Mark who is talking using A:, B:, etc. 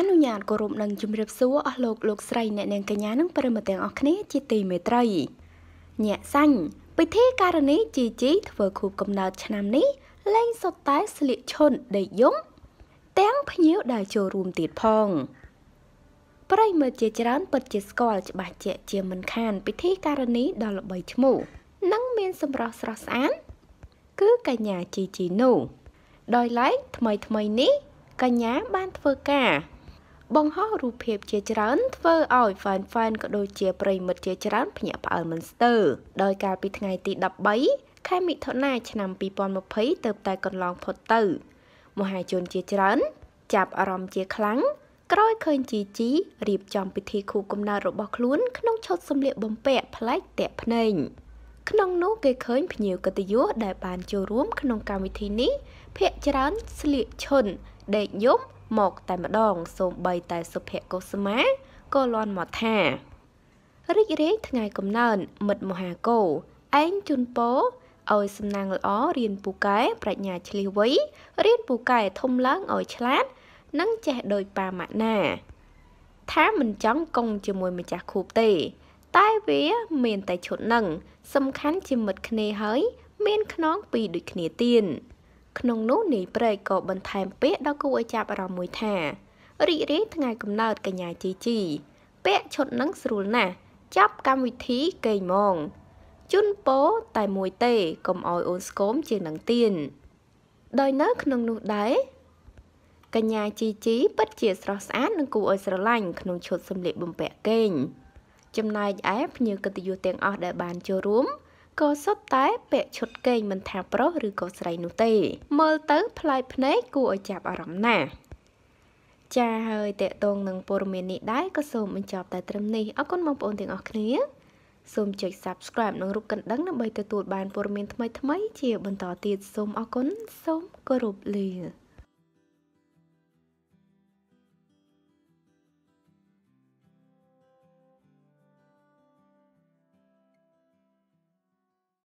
A: អនុញ្ញាតគោរពនិងជម្រាបសួរអស់លោកលោកស្រីអ្នកនាងកញ្ញានិងប្រិមត្តទាំងអស់គ្នាជាទីមេត្រីញាក់សាញ់ពិធីការនីជីជីធ្វើខួបកំណើតឆ្នាំនេះលែងសុទ្ធតែស្លៀកឈុនដេកយំទាំងភ្ញៀវដែលចូលរួមទៀតផងប្រិមត្តជាច្រើនពិតជាស្គាល់ច្បាស់ជាក់ជាមិនខាន ពិធីការនីដ៏ល្បីឈ្មោះ និងមានសម្រស់ស្រស់ស្អាតគឺកញ្ញាជីជីនោះដោយឡែកថ្មីថ្មីនេះកញ្ញាបានធ្វើការបង្ហោះរូបភាពជាច្រើនធ្វើឲ្យហ្វេនហ្វេនក៏ដូចជាប្រិមិត្តជាច្រើនភ្ញាក់ផ្អើលមិនស្ទើរដោយកាលពីថ្ងៃទី13ខែមិថុនាឆ្នាំ2020ទើបតែកន្លងផុតទៅមហាជនជាច្រើនចាប់អារម្មណ៍ជាខ្លាំងក្រោយឃើញជីជីរៀបចំពិធីខួបកំណើតរបស់ខ្លួន ក្នុងឈុតសម្លៀកបំពាក់ប្លែកតាក់ភ្នែកក្នុងនោះគេឃើញភ្ញៀវកិត្តិយសដែលបានចូលរួមក្នុងកម្មវិធីនេះភ្នាក់ច្រើនស្លៀកឈុនដេកយប់មកតែម្ដងសូម្បីតែសុភកុសមាក៏លន់មកថារីករាយថ្ងៃកំណើនមិត្តមហាគោឯងជូនពរឲ្យសំណាងល្អរៀនពូកែប្រាជ្ញាឆ្លៀសវៃរៀនពូកែធំឡើងឲ្យឆ្លាតនិងចេះដូចប៉ាម៉ាក់ណាថាមិនចង់កុងជាមួយម្ចាស់ខូបទេតែវាមានតែឈុតនឹងសំខាន់ជាមិត្តគ្នាហើយ មានខ្នងពីរដូចគ្នាទៀតក្នុងនោះនាយព្រែកក៏បន្ថែមពាក្យដល់គួរឲ្យចាប់អារម្មណ៍មួយថា រីករាយថ្ងៃកំណើតកញ្ញាជីជីពាក្យឈុតនឹងស្រួលណាស់ចាប់កម្មវិធីកេងម៉ងជុនពោតែមួយទេកុំអោយអូនស្គមជាងនឹងទៀនដោយនៅក្នុងនោះដែរកញ្ញាជីជីពិតជាស្រស់ស្អាតនិងគួរឲ្យស្រឡាញ់ក្នុងឈុតសម្លៀកបំពាក់កេងចំណែកឯភ្ញៀវកិត្តិយសទាំងអស់ដែលបានចូលរួមក៏សុទ្ធតែពាក់ឈុតកេងមិនថាប្រុសឬក៏ស្រីនោះទេមើលទៅប្លែកភ្នែកគួរឲ្យចាប់អារម្មណ៍ណាស់ចាហើយតកតងនឹងព័ត៌មាននេះដែរក៏សូមបញ្ចប់តែត្រឹមនេះអរគុណបងប្អូនទាំងអស់គ្នាសូមចុច Subscribe និងរូបកណ្ដឹងដើម្បីទទួលបានព័ត៌មានថ្មីៗជាបន្តទៀតសូមអរគុណសូមគោរពលា